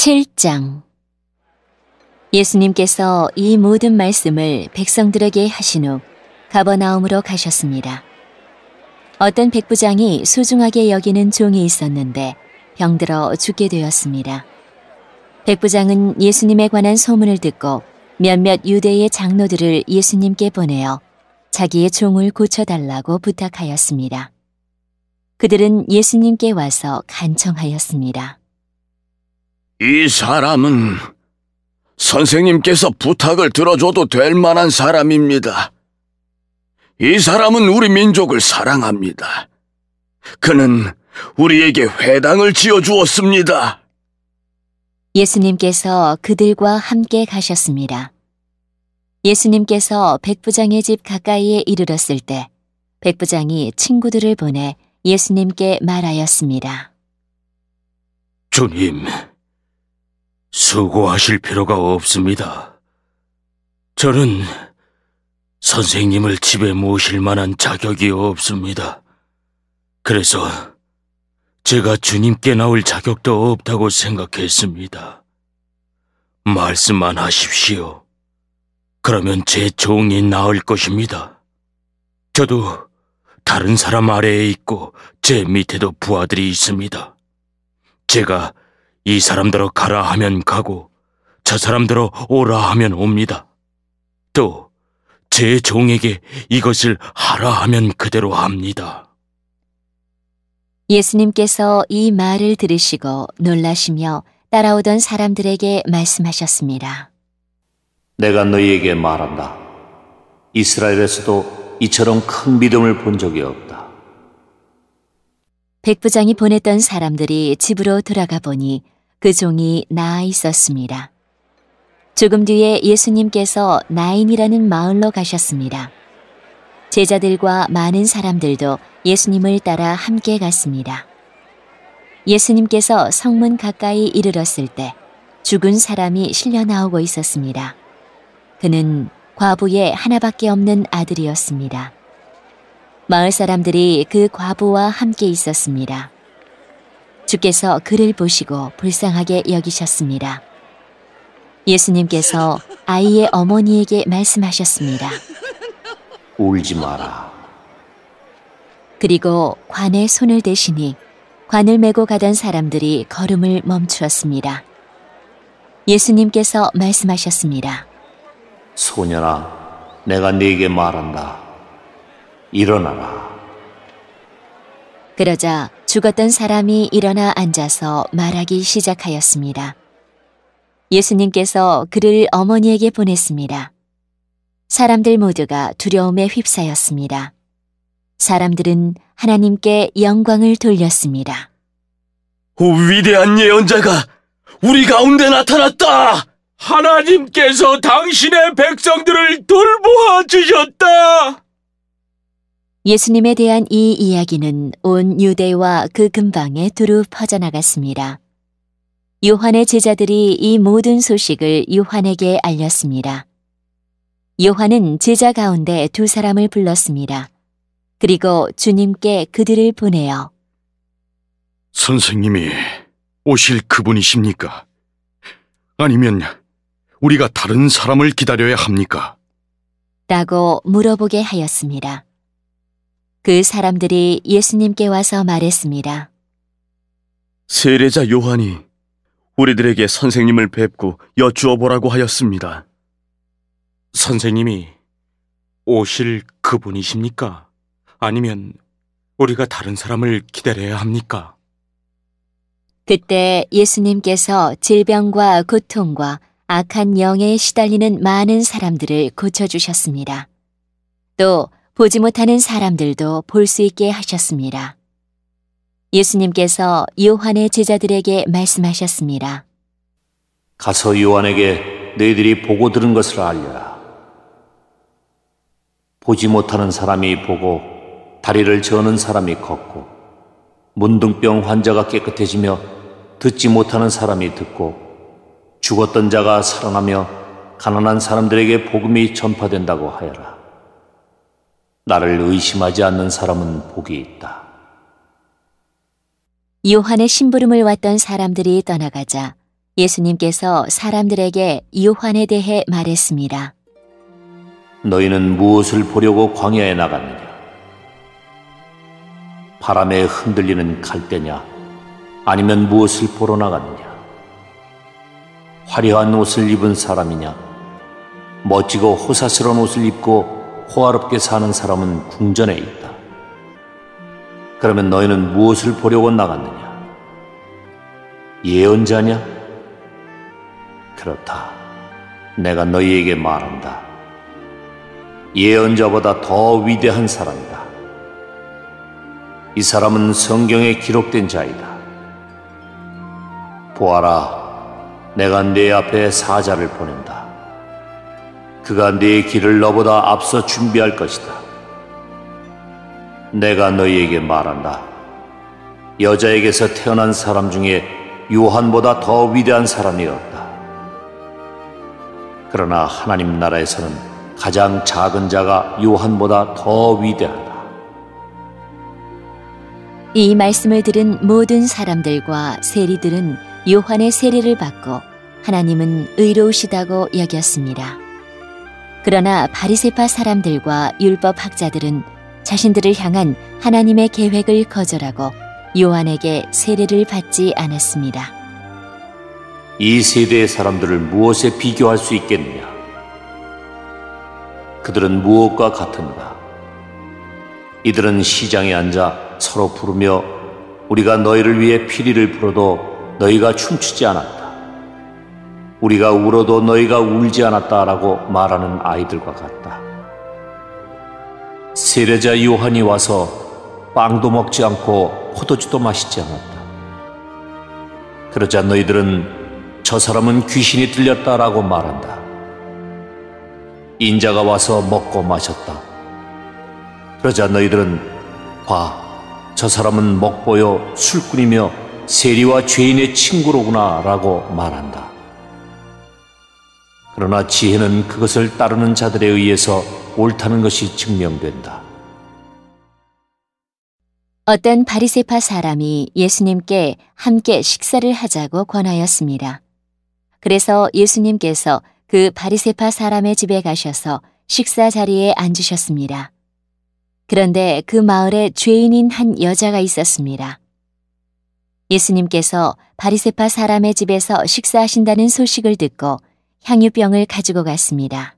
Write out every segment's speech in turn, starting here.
7장 예수님께서 이 모든 말씀을 백성들에게 하신 후 가버나움으로 가셨습니다. 어떤 백부장이 소중하게 여기는 종이 있었는데 병들어 죽게 되었습니다. 백부장은 예수님에 관한 소문을 듣고 몇몇 유대의 장로들을 예수님께 보내어 자기의 종을 고쳐달라고 부탁하였습니다. 그들은 예수님께 와서 간청하였습니다. 이 사람은 선생님께서 부탁을 들어줘도 될 만한 사람입니다. 이 사람은 우리 민족을 사랑합니다. 그는 우리에게 회당을 지어 주었습니다. 예수님께서 그들과 함께 가셨습니다. 예수님께서 백부장의 집 가까이에 이르렀을 때 백부장이 친구들을 보내 예수님께 말하였습니다. 주님, 수고하실 필요가 없습니다. 저는 선생님을 집에 모실 만한 자격이 없습니다. 그래서 제가 주님께 나올 자격도 없다고 생각했습니다. 말씀만 하십시오. 그러면 제 종이 나을 것입니다. 저도 다른 사람 아래에 있고 제 밑에도 부하들이 있습니다. 제가 이 사람들어 가라 하면 가고 저 사람들어 오라 하면 옵니다. 또 제 종에게 이것을 하라 하면 그대로 합니다. 예수님께서 이 말을 들으시고 놀라시며 따라오던 사람들에게 말씀하셨습니다. 내가 너희에게 말한다. 이스라엘에서도 이처럼 큰 믿음을 본 적이 없다. 백부장이 보냈던 사람들이 집으로 돌아가 보니 그 종이 나아 있었습니다. 조금 뒤에 예수님께서 나인이라는 마을로 가셨습니다. 제자들과 많은 사람들도 예수님을 따라 함께 갔습니다. 예수님께서 성문 가까이 이르렀을 때 죽은 사람이 실려 나오고 있었습니다. 그는 과부의 하나밖에 없는 아들이었습니다. 마을 사람들이 그 과부와 함께 있었습니다. 주께서 그를 보시고 불쌍하게 여기셨습니다. 예수님께서 아이의 어머니에게 말씀하셨습니다. 울지 마라. 그리고 관에 손을 대시니 관을 메고 가던 사람들이 걸음을 멈추었습니다. 예수님께서 말씀하셨습니다. 소녀아, 내가 네게 말한다. 일어나라. 그러자 죽었던 사람이 일어나 앉아서 말하기 시작하였습니다. 예수님께서 그를 어머니에게 보냈습니다. 사람들 모두가 두려움에 휩싸였습니다. 사람들은 하나님께 영광을 돌렸습니다. 오, 위대한 예언자가 우리 가운데 나타났다! 하나님께서 당신의 백성들을 돌보아 주셨다! 예수님에 대한 이 이야기는 온 유대와 그 근방에 두루 퍼져나갔습니다. 요한의 제자들이 이 모든 소식을 요한에게 알렸습니다. 요한은 제자 가운데 두 사람을 불렀습니다. 그리고 주님께 그들을 보내어 선생님이 오실 그분이십니까? 아니면 우리가 다른 사람을 기다려야 합니까? 라고 물어보게 하였습니다. 그 사람들이 예수님께 와서 말했습니다. 세례자 요한이 우리들에게 선생님을 뵙고 여쭈어 보라고 하였습니다. 선생님이 오실 그분이십니까? 아니면 우리가 다른 사람을 기다려야 합니까? 그때 예수님께서 질병과 고통과 악한 영에 시달리는 많은 사람들을 고쳐주셨습니다. 또 보지 못하는 사람들도 볼 수 있게 하셨습니다. 예수님께서 요한의 제자들에게 말씀하셨습니다. 가서 요한에게 너희들이 보고 들은 것을 알려라. 보지 못하는 사람이 보고 다리를 저는 사람이 걷고 문둥병 환자가 깨끗해지며 듣지 못하는 사람이 듣고 죽었던 자가 살아나며 가난한 사람들에게 복음이 전파된다고 하여라. 나를 의심하지 않는 사람은 복이 있다. 요한의 심부름을 왔던 사람들이 떠나가자 예수님께서 사람들에게 요한에 대해 말했습니다. 너희는 무엇을 보려고 광야에 나갔느냐? 바람에 흔들리는 갈대냐? 아니면 무엇을 보러 나갔느냐? 화려한 옷을 입은 사람이냐? 멋지고 호사스러운 옷을 입고 호화롭게 사는 사람은 궁전에 있다. 그러면 너희는 무엇을 보려고 나갔느냐? 예언자냐? 그렇다. 내가 너희에게 말한다. 예언자보다 더 위대한 사람이다. 이 사람은 성경에 기록된 자이다. 보아라, 내가 네 앞에 사자를 보낸다. 그가 네 길을 너보다 앞서 준비할 것이다. 내가 너희에게 말한다. 여자에게서 태어난 사람 중에 요한보다 더 위대한 사람이 었다 그러나 하나님 나라에서는 가장 작은 자가 요한보다 더 위대하다. 이 말씀을 들은 모든 사람들과 세리들은 요한의 세례를 받고 하나님은 의로우시다고 여겼습니다. 그러나 바리세파 사람들과 율법 학자들은 자신들을 향한 하나님의 계획을 거절하고 요한에게 세례를 받지 않았습니다. 이 세대의 사람들을 무엇에 비교할 수 있겠느냐? 그들은 무엇과 같은가? 이들은 시장에 앉아 서로 부르며 우리가 너희를 위해 피리를 불어도 너희가 춤추지 않았다. 우리가 울어도 너희가 울지 않았다라고 말하는 아이들과 같다. 세례자 요한이 와서 빵도 먹지 않고 포도주도 마시지 않았다. 그러자 너희들은 저 사람은 귀신이 들렸다라고 말한다. 인자가 와서 먹고 마셨다. 그러자 너희들은 봐, 저 사람은 먹보여 술꾼이며 세리와 죄인의 친구로구나라고 말한다. 그러나 지혜는 그것을 따르는 자들에 의해서 옳다는 것이 증명된다. 어떤 바리세파 사람이 예수님께 함께 식사를 하자고 권하였습니다. 그래서 예수님께서 그 바리세파 사람의 집에 가셔서 식사 자리에 앉으셨습니다. 그런데 그 마을에 죄인인 한 여자가 있었습니다. 예수님께서 바리세파 사람의 집에서 식사하신다는 소식을 듣고 향유병을 가지고 갔습니다.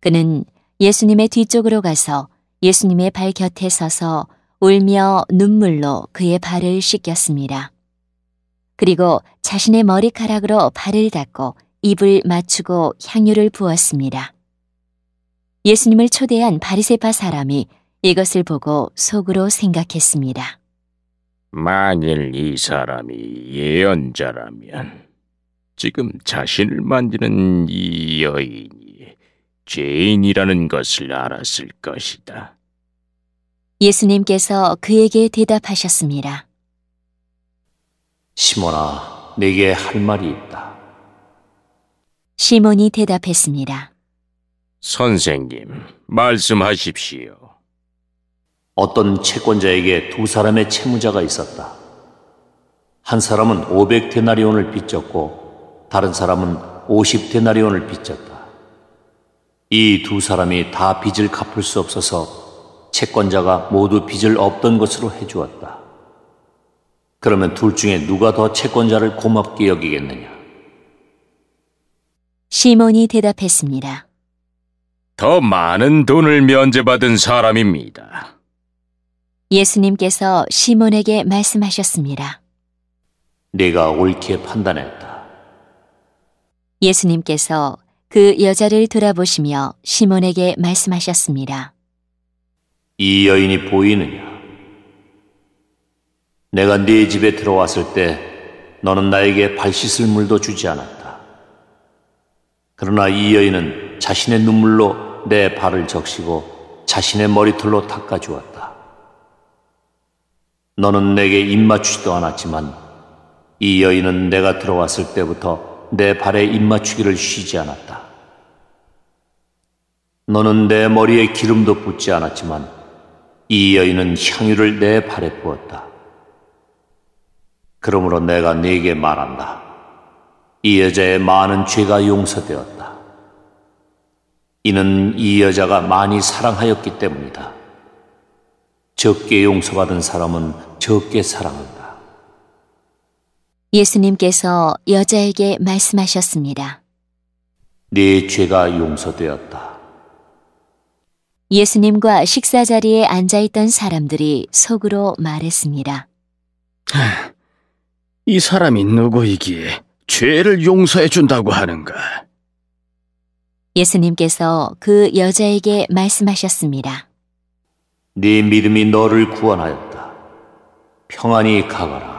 그는 예수님의 뒤쪽으로 가서 예수님의 발 곁에 서서 울며 눈물로 그의 발을 씻겼습니다. 그리고 자신의 머리카락으로 발을 닦고 입을 맞추고 향유를 부었습니다. 예수님을 초대한 바리세파 사람이 이것을 보고 속으로 생각했습니다. 만일 이 사람이 예언자라면 지금 자신을 만지는 이 여인이 죄인이라는 것을 알았을 것이다. 예수님께서 그에게 대답하셨습니다. 시몬아, 내게 할 말이 있다. 시몬이 대답했습니다. 선생님, 말씀하십시오. 어떤 채권자에게 두 사람의 채무자가 있었다. 한 사람은 500 데나리온을 빚졌고 다른 사람은 50데나리온을 빚졌다. 이 두 사람이 다 빚을 갚을 수 없어서 채권자가 모두 빚을 없던 것으로 해주었다. 그러면 둘 중에 누가 더 채권자를 고맙게 여기겠느냐? 시몬이 대답했습니다. 더 많은 돈을 면제받은 사람입니다. 예수님께서 시몬에게 말씀하셨습니다. 내가 옳게 판단했다. 예수님께서 그 여자를 돌아보시며 시몬에게 말씀하셨습니다. 이 여인이 보이느냐? 내가 네 집에 들어왔을 때 너는 나에게 발 씻을 물도 주지 않았다. 그러나 이 여인은 자신의 눈물로 내 발을 적시고 자신의 머리털로 닦아주었다. 너는 내게 입맞추지도 않았지만 이 여인은 내가 들어왔을 때부터 내 발에 입맞추기를 쉬지 않았다. 너는 내 머리에 기름도 붓지 않았지만 이 여인은 향유를 내 발에 부었다. 그러므로 내가 네게 말한다. 이 여자의 많은 죄가 용서되었다. 이는 이 여자가 많이 사랑하였기 때문이다. 적게 용서받은 사람은 적게 사랑한다. 예수님께서 여자에게 말씀하셨습니다. 네 죄가 용서되었다. 예수님과 식사 자리에 앉아 있던 사람들이 속으로 말했습니다. 하, 이 사람이 누구이기에 죄를 용서해 준다고 하는가? 예수님께서 그 여자에게 말씀하셨습니다. 네 믿음이 너를 구원하였다. 평안히 가거라.